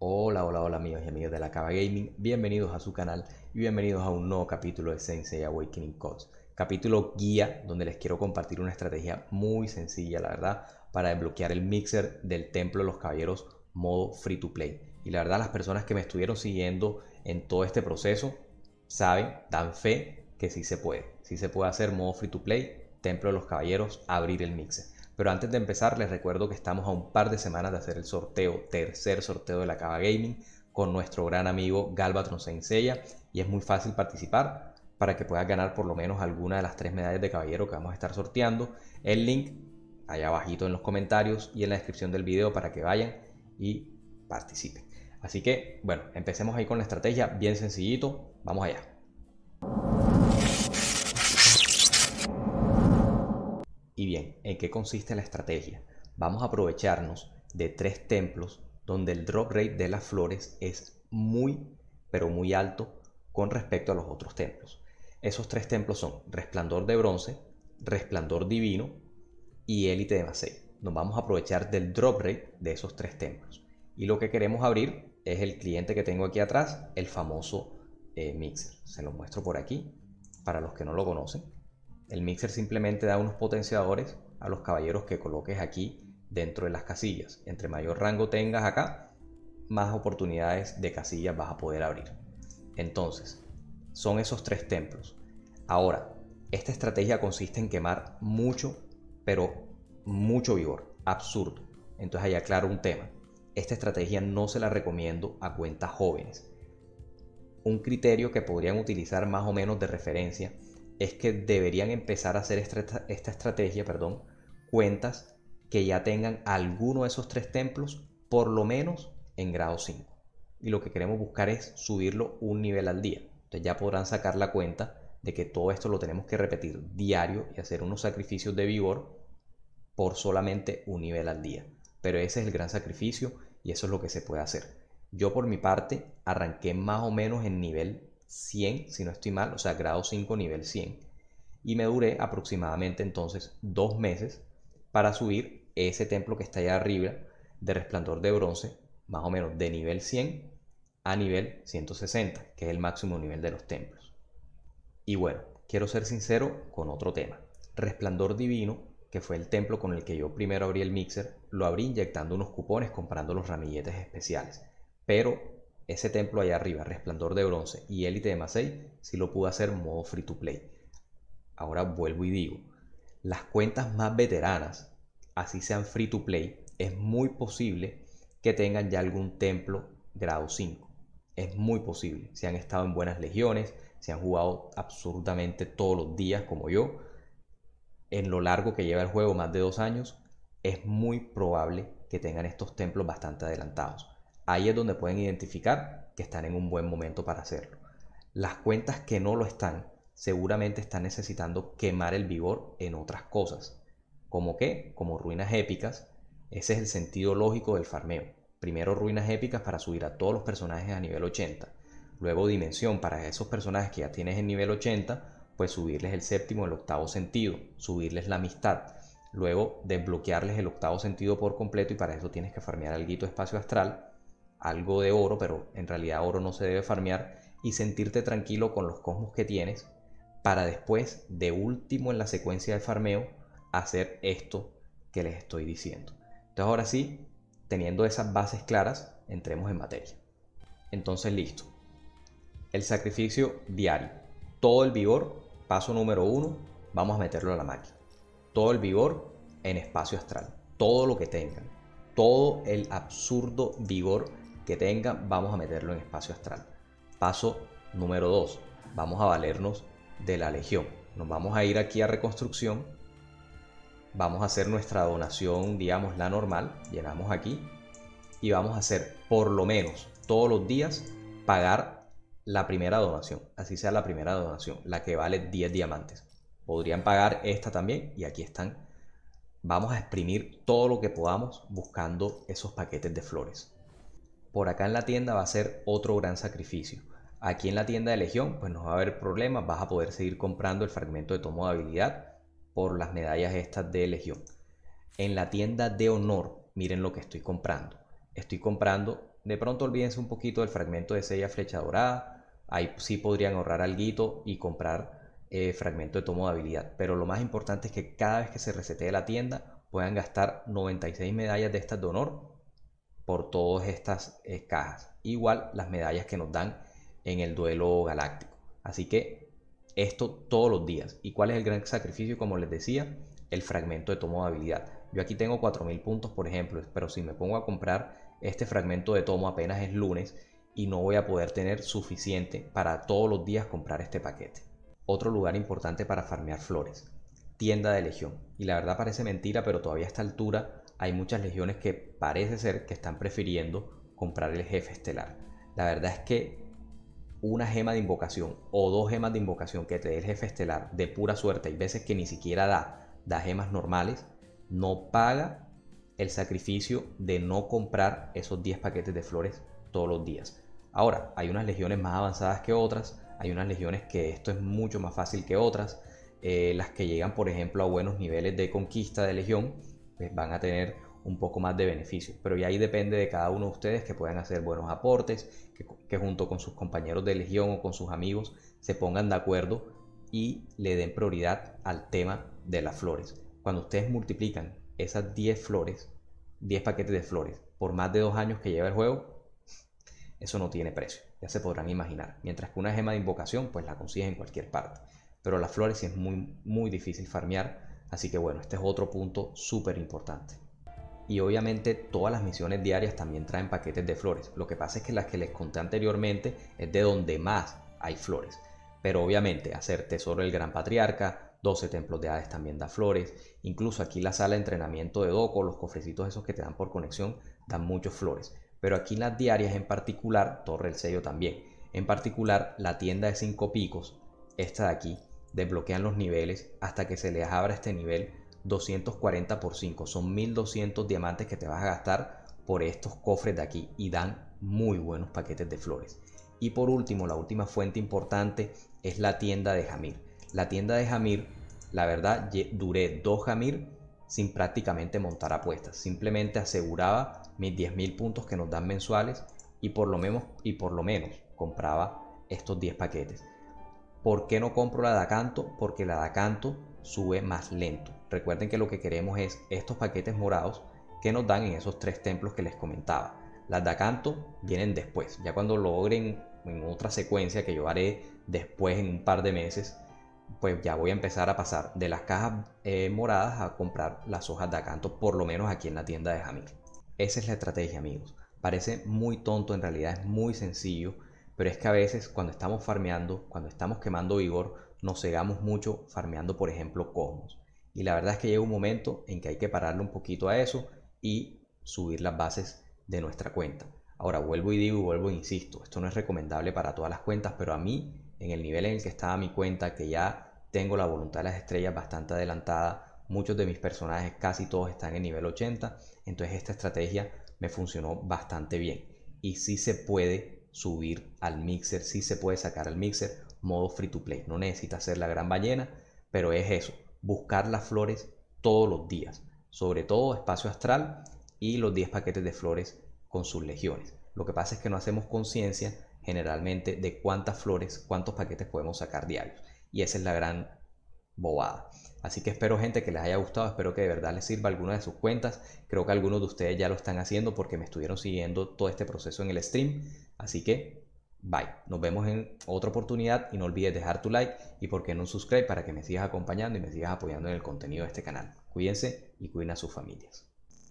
Hola, hola, hola amigos y amigos de la Cava Gaming, bienvenidos a su canal y bienvenidos a un nuevo capítulo de Sensei Awakening Codes, capítulo guía donde les quiero compartir una estrategia muy sencilla, la verdad, para desbloquear el mixer del Templo de los Caballeros modo free to play. Y la verdad las personas que me estuvieron siguiendo en todo este proceso saben, dan fe que sí se puede, sí se puede hacer modo free to play, Templo de los Caballeros, abrir el mixer. Pero antes de empezar, les recuerdo que estamos a un par de semanas de hacer el sorteo, tercer sorteo de la Cava Gaming, con nuestro gran amigo Galvatron Senseiya. Y es muy fácil participar para que puedas ganar por lo menos alguna de las tres medallas de caballero que vamos a estar sorteando. El link allá abajito en los comentarios y en la descripción del video para que vayan y participen. Así que, bueno, empecemos ahí con la estrategia, bien sencillito, vamos allá. Y bien, ¿en qué consiste la estrategia? Vamos a aprovecharnos de tres templos donde el drop rate de las flores es muy, pero muy alto con respecto a los otros templos. Esos tres templos son Resplandor de Bronce, Resplandor Divino y Élite de Macé. Nos vamos a aprovechar del drop rate de esos tres templos. Y lo que queremos abrir es el cliente que tengo aquí atrás, el famoso eh, Mixer. Se lo muestro por aquí para los que no lo conocen. El mixer simplemente da unos potenciadores a los caballeros que coloques aquí dentro de las casillas. Entre mayor rango tengas acá, más oportunidades de casillas vas a poder abrir. Entonces, son esos tres templos. Ahora, esta estrategia consiste en quemar mucho, pero mucho vigor, absurdo. Entonces ahí aclaro un tema. Esta estrategia no se la recomiendo a cuentas jóvenes. Un criterio que podrían utilizar más o menos de referencia es que deberían empezar a hacer esta, estrategia, perdón, cuentas que ya tengan alguno de esos tres templos, por lo menos en grado 5. Y lo que queremos buscar es subirlo un nivel al día. Entonces ya podrán sacar la cuenta de que todo esto lo tenemos que repetir diario y hacer unos sacrificios de vigor por solamente un nivel al día. Pero ese es el gran sacrificio y eso es lo que se puede hacer. Yo por mi parte arranqué más o menos en nivel 100, si no estoy mal, o sea, grado 5, nivel 100. Y me duré aproximadamente entonces dos meses para subir ese templo que está allá arriba de resplandor de bronce, más o menos de nivel 100 a nivel 160, que es el máximo nivel de los templos. Y bueno, quiero ser sincero con otro tema. Resplandor Divino, que fue el templo con el que yo primero abrí el mixer, lo abrí inyectando unos cupones comprando los ramilletes especiales. Pero ese templo allá arriba, Resplandor de Bronce y Élite de 6, si lo pude hacer modo free to play. Ahora vuelvo y digo, las cuentas más veteranas, así sean free to play, es muy posible que tengan ya algún templo grado 5. Es muy posible. Si han estado en buenas legiones, si han jugado absolutamente todos los días como yo, en lo largo que lleva el juego, más de dos años, es muy probable que tengan estos templos bastante adelantados. Ahí es donde pueden identificar que están en un buen momento para hacerlo. Las cuentas que no lo están seguramente están necesitando quemar el vigor en otras cosas. ¿Como qué? Como ruinas épicas. Ese es el sentido lógico del farmeo. Primero ruinas épicas para subir a todos los personajes a nivel 80. Luego dimensión para esos personajes que ya tienes en nivel 80, pues subirles el séptimo, el octavo sentido, subirles la amistad. Luego desbloquearles el octavo sentido por completo y para eso tienes que farmear algo guito espacio astral algo de oro, pero en realidad oro no se debe farmear, y sentirte tranquilo con los cosmos que tienes, para después, de último en la secuencia del farmeo, hacer esto que les estoy diciendo. Entonces ahora sí, teniendo esas bases claras, entremos en materia. Entonces listo. El sacrificio diario. Todo el vigor, paso número uno, vamos a meterlo a la máquina. Todo el vigor en espacio astral. Todo lo que tengan. Todo el absurdo vigor que tenga, vamos a meterlo en espacio astral. Paso número 2, vamos a valernos de la legión. Nos vamos a ir aquí a reconstrucción, vamos a hacer nuestra donación, digamos, la normal, llegamos aquí y vamos a hacer por lo menos todos los días pagar la primera donación, así sea la primera donación, la que vale 10 diamantes. Podrían pagar esta también y aquí están. Vamos a exprimir todo lo que podamos buscando esos paquetes de flores por acá en la tienda va a ser otro gran sacrificio. Aquí en la tienda de Legión, pues no va a haber problemas, vas a poder seguir comprando el fragmento de tomo de habilidad por las medallas estas de Legión. En la tienda de honor, miren lo que estoy comprando. Estoy comprando, de pronto olvídense un poquito del fragmento de sella flecha dorada, ahí sí podrían ahorrar algo y comprar eh, fragmento de tomo de habilidad. Pero lo más importante es que cada vez que se resetee la tienda, puedan gastar 96 medallas de estas de honor por todas estas eh, cajas. Igual las medallas que nos dan en el duelo galáctico. Así que esto todos los días. ¿Y cuál es el gran sacrificio? Como les decía, el fragmento de tomo de habilidad. Yo aquí tengo 4.000 puntos, por ejemplo, pero si me pongo a comprar este fragmento de tomo apenas es lunes y no voy a poder tener suficiente para todos los días comprar este paquete. Otro lugar importante para farmear flores, tienda de legión. Y la verdad parece mentira, pero todavía a esta altura hay muchas legiones que parece ser que están prefiriendo comprar el jefe estelar. La verdad es que una gema de invocación o dos gemas de invocación que te dé el jefe estelar de pura suerte, y veces que ni siquiera da, da gemas normales, no paga el sacrificio de no comprar esos 10 paquetes de flores todos los días. Ahora, hay unas legiones más avanzadas que otras, hay unas legiones que esto es mucho más fácil que otras, eh, las que llegan por ejemplo a buenos niveles de conquista de legión, pues, van a tener un poco más de beneficio Pero ya ahí depende de cada uno de ustedes que puedan hacer buenos aportes, que, junto con sus compañeros de legión o con sus amigos se pongan de acuerdo y le den prioridad al tema de las flores. Cuando ustedes multiplican esas 10 flores, 10 paquetes de flores, por más de dos años que lleva el juego, eso no tiene precio, ya se podrán imaginar. Mientras que una gema de invocación, pues la consigues en cualquier parte. Pero las flores sí es muy, muy difícil farmear Así que bueno, este es otro punto súper importante. Y obviamente todas las misiones diarias también traen paquetes de flores. Lo que pasa es que las que les conté anteriormente es de donde más hay flores. Pero obviamente hacer Tesoro del Gran Patriarca, 12 templos de Hades también da flores. Incluso aquí la sala de entrenamiento de Doco, los cofrecitos esos que te dan por conexión, dan muchos flores. Pero aquí en las diarias en particular, Torre el Sello también. En particular, la tienda de cinco picos, esta de aquí, desbloquean los niveles hasta que se les abra este nivel 240 por 5. Son 1200 diamantes que te vas a gastar por estos cofres de aquí y dan muy buenos paquetes de flores. Y por último, la última fuente importante es la tienda de Jamir. La tienda de Jamir, la verdad, duré dos Jamir sin prácticamente montar apuestas. Simplemente aseguraba mis 10.000 puntos que nos dan mensuales y por lo menos, y por lo menos compraba estos 10 paquetes. ¿Por qué no compro la de acanto? Porque la de acanto sube más lento. Recuerden que lo que queremos es estos paquetes morados que nos dan en esos tres templos que les comentaba. Las de acanto vienen después, ya cuando logren en otra secuencia que yo haré después en un par de meses, pues ya voy a empezar a pasar de las cajas eh, moradas a comprar las hojas de acanto, por lo menos aquí en la tienda de Jamil. Esa es la estrategia, amigos. Parece muy tonto, en realidad es muy sencillo pero es que a veces cuando estamos farmeando, cuando estamos quemando vigor, nos cegamos mucho farmeando, por ejemplo, cosmos. Y la verdad es que llega un momento en que hay que pararle un poquito a eso y subir las bases de nuestra cuenta. Ahora vuelvo y digo y vuelvo e insisto, esto no es recomendable para todas las cuentas, pero a mí, en el nivel en el que estaba mi cuenta, que ya tengo la voluntad de las estrellas bastante adelantada, muchos de mis personajes, casi todos están en nivel 80, entonces esta estrategia me funcionó bastante bien. Y sí se puede subir al mixer, si se puede sacar al mixer, modo free to play. No necesita ser la gran ballena, pero es eso, buscar las flores todos los días, sobre todo espacio astral y los 10 paquetes de flores con sus legiones. Lo que pasa es que no hacemos conciencia generalmente de cuántas flores, cuántos paquetes podemos sacar diarios. Y esa es la gran bobada. Así que espero gente que les haya gustado, espero que de verdad les sirva alguna de sus cuentas. Creo que algunos de ustedes ya lo están haciendo porque me estuvieron siguiendo todo este proceso en el stream. Así que, bye. Nos vemos en otra oportunidad y no olvides dejar tu like y por qué no un subscribe para que me sigas acompañando y me sigas apoyando en el contenido de este canal. Cuídense y cuiden a sus familias.